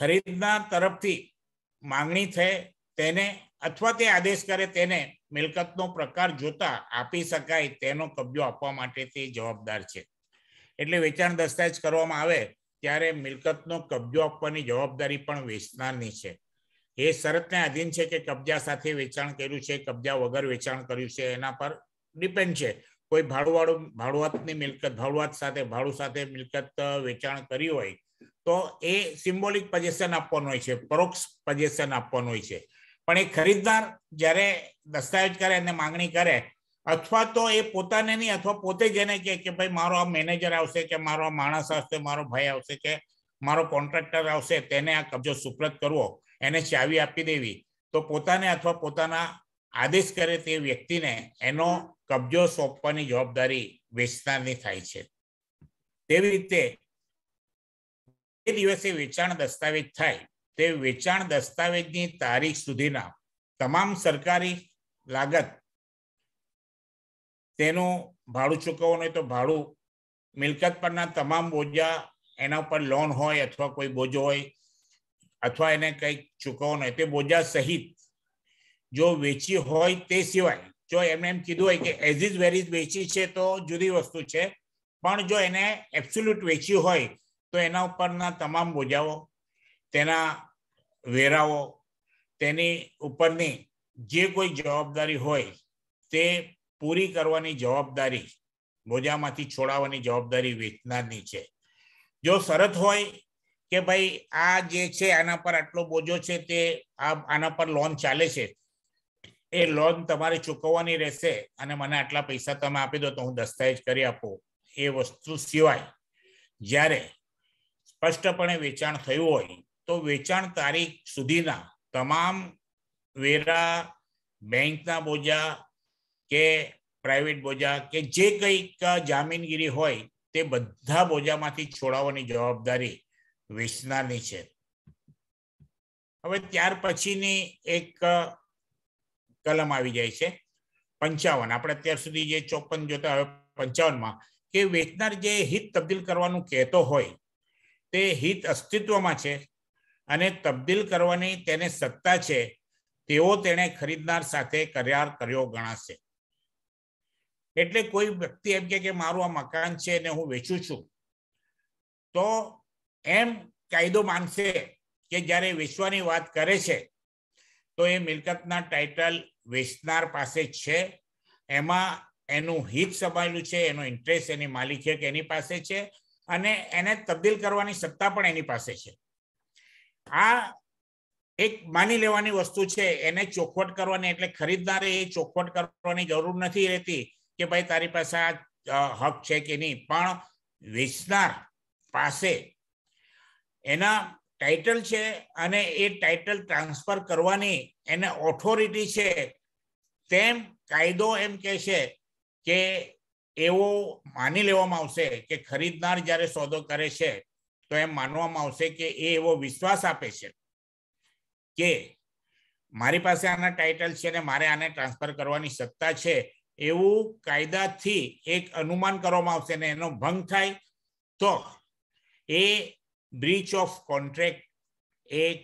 ખરીદનાર તરફથી માંગણી થાય તેને અથવા તે આદેશ કરે તેને મિલકતનો પ્રકાર જોતા આપી શકાય તેનો કબજો આપવા માટે તે જવાબદાર છે એટલે વેચાણ દસ્તાવેજ કરવામાં આવે ત્યારે મિલકતનો કબજો આપવાની જવાબદારી પણ વેચનારની છે એ શરતને આધીન છે કે કબજા સાથે વેચાણ કર્યું છે કબજા વગર વેચાણ કર્યું છે એના પર ડિપેન્ડ છે કોઈ ભાડુવાળું ભાડુઆતની મિલકત ભાડુઆત સાથે ભાડું સાથે મિલકત વેચાણ કરી હોય તો એ સિમ્બોલિક પજેશન આપવાનું હોય છે પરોક્ષ પજેશન આપવાનું હોય છે પણ એ ખરીદદાર જ્યારે દસ્તાવેજ કરે અને માંગણી કરે અથવા તો એ પોતાને નહીં અથવા પોતે જેને કહે કે ભાઈ મારો આ મેનેજર આવશે કે મારો આ માણસ આવશે મારો ભાઈ આવશે કે મારો કોન્ટ્રાક્ટર આવશે તેને આ કબજો સુપ્રત કરવો એને ચાવી આપી દેવી તો પોતાને અથવા પોતાના આદેશ કરે તે વ્યક્તિને એનો કબજો સોંપવાની જવાબદારી વેચનારની થાય છે તેવી રીતે એ દિવસે વેચાણ દસ્તાવેજ થાય તે વેચાણ દસ્તાવેજની તારીખ સુધીના તમામ સરકારી લાગત તેનું ભાડું ચૂકવવાનું હોય તો ભાડું મિલકત પરના તમામ બોજા એના ઉપર લોન હોય અથવા કોઈ બોજો હોય અથવા એને કંઈક ચૂકવવાનું હોય તે બોજા સહિત જો વેચી હોય તે સિવાય જો એમને એમ કીધું હોય કે એઝ ઇઝ વેરીઝ વેચી છે તો જુદી વસ્તુ છે પણ જો એને એબ્સોલ્યુટ વેચી હોય તો એના ઉપરના તમામ બોજાઓ તેના વેરાઓ તેની ઉપરની જે કોઈ જવાબદારી હોય તે પૂરી કરવાની જવાબદારી બોજામાંથી છોડાવવાની જવાબદારી વેચનારની છે જો શરત હોય કે ભાઈ આ જે છે આના પર આટલો બોજો છે તે આના પર લોન ચાલે છે એ લોન તમારે ચૂકવવાની રહેશે અને મને આટલા પૈસા તમે આપી દો તો હું દસ્તાવેજ કરી આપું એ વસ્તુ સિવાય જ્યારે સ્પષ્ટપણે વેચાણ થયું હોય તો વેચાણ તારીખ સુધીના તમામ વેરા બેંકના બોજા કે પ્રાઇવેટ બોજા કે જે કંઈક જામીનગીરી હોય તે બધા બોજામાંથી છોડાવવાની જવાબદારી વેચનારની છે હવે ત્યાર પછીની એક કલમ આવી જાય છે પંચાવન આપણે અત્યાર સુધી જે ચોપન જોતા હવે પંચાવનમાં કે વેચનાર જે હિત તબદીલ કરવાનું કહેતો હોય તે હિત અસ્તિત્વમાં છે અને તબદીલ કરવાની તેને સત્તા છે તેઓ તેણે ખરીદનાર સાથે કર્યાર કર્યો ગણાશે એટલે કોઈ વ્યક્તિ એમ કે મારું આ મકાન છે અને હું વેચું છું તો એમ કાયદો માનશે કે જ્યારે વેચવાની વાત કરે છે તો એ મિલકતના ટાઇટલ વેચનાર પાસે છે એમાં એનું હિત સમાયેલું છે એનો ઇન્ટરેસ્ટ એની માલિકીયત એની પાસે છે અને એને તબદીલ કરવાની સત્તા પણ એની પાસે છે આ એક માની લેવાની વસ્તુ છે એને ચોખવટ કરવાની એટલે ખરીદનારે એ ચોખવટ કરવાની જરૂર નથી રહેતી કે ભાઈ તારી પાસે આ હક છે કે નહીં પણ વેચનાર પાસે એના ટાઇટલ છે અને એ ટાઇટલ ટ્રાન્સફર કરવાની એને ઓથોરિટી છે તેમ કાયદો એમ કહે છે કે એવો માની લેવામાં આવશે કે ખરીદનાર જ્યારે સોદો કરે છે તો એમ માનવામાં આવશે કે એ એવો વિશ્વાસ આપે છે કે મારી પાસે આના ટાઇટલ છે ને મારે આને ટ્રાન્સફર કરવાની સત્તા છે એવું કાયદાથી એક અનુમાન કરવામાં આવશે ને એનો ભંગ થાય તો એ બ્રીચ ઓફ કોન્ટ્રેક્ટ એક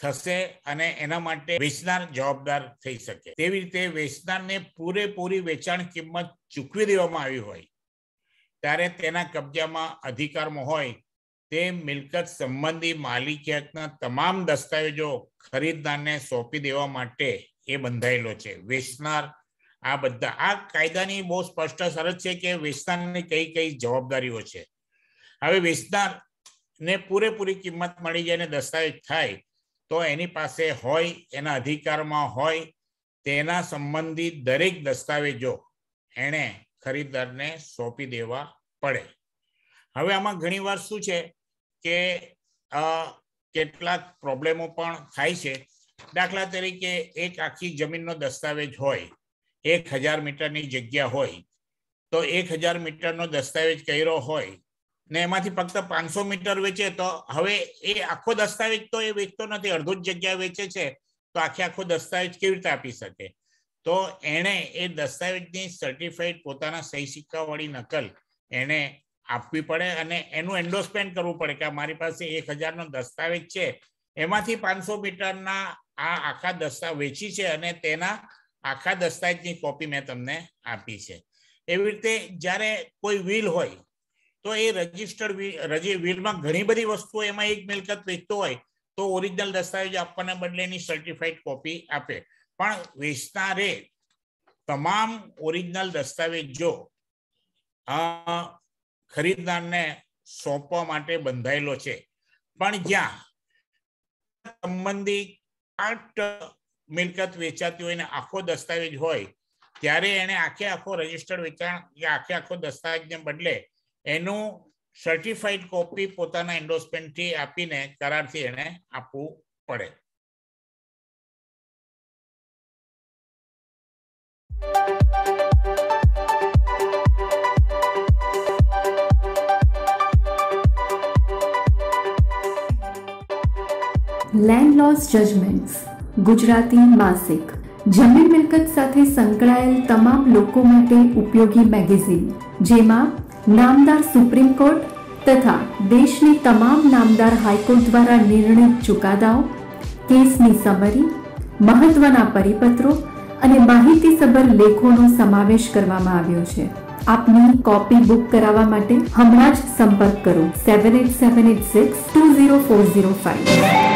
થશે અને એના માટે વેચનાર જવાબદાર થઈ શકે તેવી રીતે વેચનારને પૂરેપૂરી વેચાણ કિંમત ચૂકવી દેવામાં આવી હોય ત્યારે તેના કબજામાં અધિકારમાં હોય તે મિલકત સંબંધી માલિકિયતના તમામ દસ્તાવેજો ખરીદદારને સોંપી દેવા માટે એ બંધાયેલો છે વેચનાર આ બધા આ કાયદાની બહુ સ્પષ્ટ શરત છે કે વેચનારની કઈ કઈ જવાબદારીઓ છે હવે વેચનારને પૂરેપૂરી કિંમત મળી જાય અને દસ્તાવેજ થાય તો એની પાસે હોય એના અધિકારમાં હોય તેના સંબંધિત દરેક દસ્તાવેજો એણે ખરીદદારને સોંપી દેવા પડે હવે આમાં ઘણીવાર શું છે કે કેટલાક પ્રોબ્લેમો પણ થાય છે દાખલા તરીકે એક આખી જમીનનો દસ્તાવેજ હોય એક હજાર મીટરની જગ્યા હોય તો એક હજાર મીટરનો દસ્તાવેજ કર્યો હોય ને એમાંથી ફક્ત પાંચસો મીટર વેચે તો હવે એ આખો દસ્તાવેજ તો એ વેચતો નથી અડધો જ જગ્યા વેચે છે તો આખે આખો દસ્તાવેજ કેવી રીતે આપી શકે તો એણે એ દસ્તાવેજની સર્ટિફાઈડ પોતાના સહી સિક્કાવાળી નકલ એને આપવી પડે અને એનું એન્ડોસમેન્ટ કરવું પડે કે મારી પાસે એક હજારનો દસ્તાવેજ છે એમાંથી પાંચસો મીટરના આ આખા દસ્તા વેચી છે અને તેના આખા દસ્તાવેજની કોપી મેં તમને આપી છે એવી રીતે જ્યારે કોઈ વિલ હોય તો એ રજી વીલમાં ઘણી બધી વસ્તુઓ એમાં એક મિલકત વેચતો હોય તો ઓરિજિનલ દસ્તાવેજ આપવાના બદલે એની સર્ટિફાઈડ કોપી આપે પણ વેચનારે તમામ ઓરિજિનલ દસ્તાવેજો ખરીદદારને સોંપવા માટે બંધાયેલો છે પણ જ્યાં સંબંધી આઠ મિલકત વેચાતી હોય ને આખો દસ્તાવેજ હોય ત્યારે એને આખે આખો રજીસ્ટર્ડ વેચાણ કે આખે આખો દસ્તાવેજને બદલે એનું સર્ટિફાઈડ કોપી પોતાના એન્ડોસમેન્ટથી આપીને કરારથી એને આપવું પડે લેન્ડ લોસ જજમેન્ટ્સ ગુજરાતી માસિક જમીન મિલકત સાથે સંકળાયેલ તમામ લોકો માટે ઉપયોગી મેગેઝિન જેમાં નામદાર સુપ્રીમ કોર્ટ તથા દેશની તમામ નામદાર હાઈકોર્ટ દ્વારા નિર્ણિત ચુકાદાઓ કેસની સમરી મહત્વના પરિપત્રો અને માહિતીસભર લેખોનો સમાવેશ કરવામાં આવ્યો છે આપની કોપી બુક કરાવવા માટે હમણાં જ સંપર્ક કરો seven at seven at six two zero four zero five